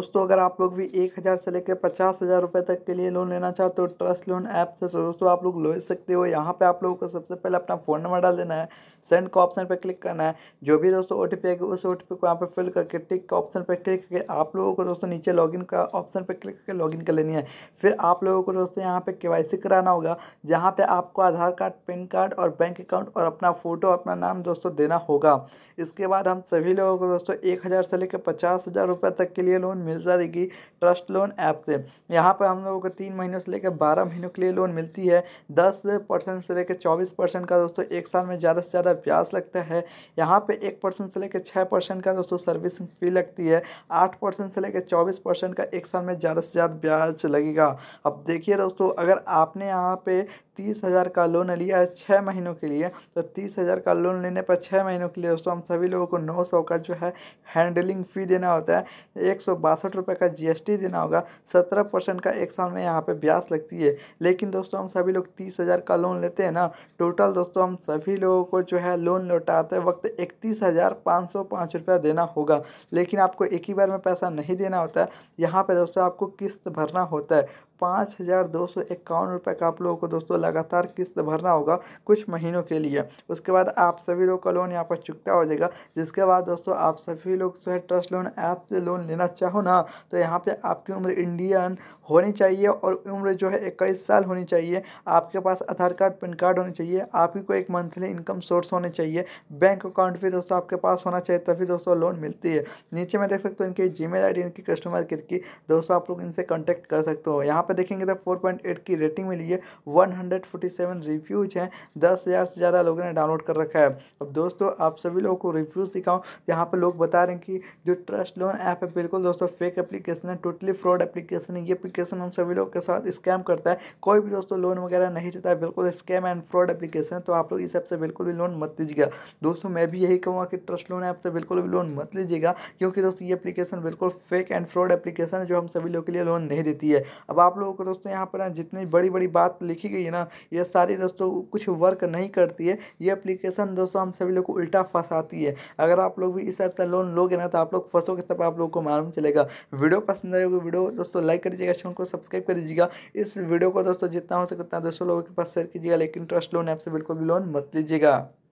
दोस्तों अगर आप लोग भी एक हज़ार से लेकर पचास हज़ार रुपये तक के लिए लोन लेना चाहते हो ट्रस्ट लोन ऐप से तो दोस्तों आप लोग ले सकते हो यहाँ पे आप लोगों को सबसे पहले अपना फ़ोन नंबर डाल देना है सेंड का ऑप्शन पर क्लिक करना है जो भी दोस्तों ओ टी आएगी उस ओ टी को यहाँ पर फिल करके टिक का ऑप्शन पर क्लिक करके आप लोगों को दोस्तों नीचे लॉगिन का ऑप्शन पर क्लिक करके लॉगिन कर लेनी है फिर आप लोगों को दोस्तों यहाँ पे के कराना होगा जहाँ पर आपको आधार कार्ड पेन कार्ड और बैंक अकाउंट और अपना फ़ोटो अपना नाम दोस्तों देना होगा इसके बाद हम सभी लोगों को दोस्तों एक हज़ार से लेकर पचास हज़ार तक के लिए लोन हमेशा देखिए ट्रस्ट लोन ऐप से यहाँ पर हम लोगों को तीन महीनों से लेकर बारह महीनों के लिए लोन मिलती है दस परसेंट से लेकर चौबीस परसेंट का दोस्तों एक साल में ज़्यादा से ज़्यादा ब्याज लगता है यहाँ पर एक परसेंट से लेकर छः परसेंट का दोस्तों सर्विस फी लगती है आठ परसेंट से लेकर चौबीस परसेंट का एक साल में ज़्यादा से ज़्यादा ब्याज लगेगा अब देखिए दोस्तों अगर आपने यहाँ पर तीस हज़ार का लोन लिया है छः महीनों के लिए तो तीस हज़ार का लोन लेने पर छः महीनों के लिए दोस्तों हम सभी लोगों को नौ सौ का जो है हैंडलिंग फ़ी देना होता है एक सौ बासठ रुपये का जीएसटी देना होगा सत्रह परसेंट का एक साल में यहाँ पे ब्याज लगती है लेकिन दोस्तों हम सभी लोग तीस हज़ार का लोन लेते हैं ना टोटल दोस्तों हम सभी लोगों को जो है लोन लौटाते वक्त इकतीस हज़ार पाँच सौ पाँच रुपया देना होगा लेकिन आपको एक ही बार में पैसा नहीं देना होता है यहाँ पर दोस्तों आपको किस्त भरना होता है पाँच हज़ार दो सौ इक्यावन रुपये का आप लोगों को दोस्तों लगातार किस्त भरना होगा कुछ महीनों के लिए उसके बाद आप सभी लोग का लोन यहाँ पर चुकता हो जाएगा जिसके बाद दोस्तों आप सभी लोग जो है ट्रस्ट लोन ऐप से लोन लेना चाहो ना तो यहाँ पर आपकी उम्र इंडियन होनी चाहिए और उम्र जो है इक्कीस साल होनी चाहिए आपके पास आधार कार्ड पैन कार्ड होनी चाहिए आपकी को एक मंथली इनकम सोर्स होने चाहिए बैंक अकाउंट भी दोस्तों आपके पास होना चाहिए तभी दोस्तों लोन मिलती है नीचे में देख सकते हो इनकी जी मेल इनकी कस्टमर केयर की दोस्तों आप लोग इनसे कॉन्टैक्ट कर सकते हो यहाँ पे देखेंगे तो 4.8 की रेटिंग मिली है 147 रिव्यूज हैं दस हज़ार से ज़्यादा लोगों ने डाउनलोड कर रखा है अब दोस्तों आप सभी लोगों को रिव्यूज़ दिखाऊँ यहाँ पर लोग बता रहे हैं कि जो ट्रस्ट लोन ऐप है बिल्कुल दोस्तों फेक एप्लीकेशन है टोटली फ्रॉड एप्लीकेशन है ये अपलीकेशन हम सभी लोग के साथ स्कैम करता है कोई भी दोस्तों लोन वगैरह नहीं देता है बिल्कुल स्कैम एंड फ्रॉड एप्लीकेशन है तो आप लोग इस ऐप से बिल्कुल भी लोन मत लीजिएगा दोस्तों मैं भी यही कहूँगा कि ट्रस्ट लोन ऐप से बिल्कुल भी लोन मत लीजिएगा क्योंकि दोस्तों ये अपलीकेशन बिल्कुल फेक एंड फ्रॉड एप्लीकेशन है जो हम सभी लोग के लिए लोन नहीं देती है अब आप लोगों को दोस्तों यहाँ पर जितनी बड़ी बड़ी बात लिखी गई है ना ये सारी दोस्तों कुछ वर्क नहीं करती है ये अप्लीकेशन दोस्तों हम सभी लोग को उल्टा फंसाती है अगर आप लोग भी इस तरह का लोन लोगे ना तो आप लोग फंसोगे तब आप लोगों को मालूम चलेगा वीडियो पसंद आएगी तो वीडियो दोस्तों लाइक कर दीजिएगा चैनल को सब्सक्राइब कर दीजिएगा इस वीडियो को दोस्तों जितना हो सकता है दोस्तों लोगों के पास शेयर कीजिएगा लेकिन ट्रस्ट लोन ऐप से बिल्कुल भी लोन मत लीजिएगा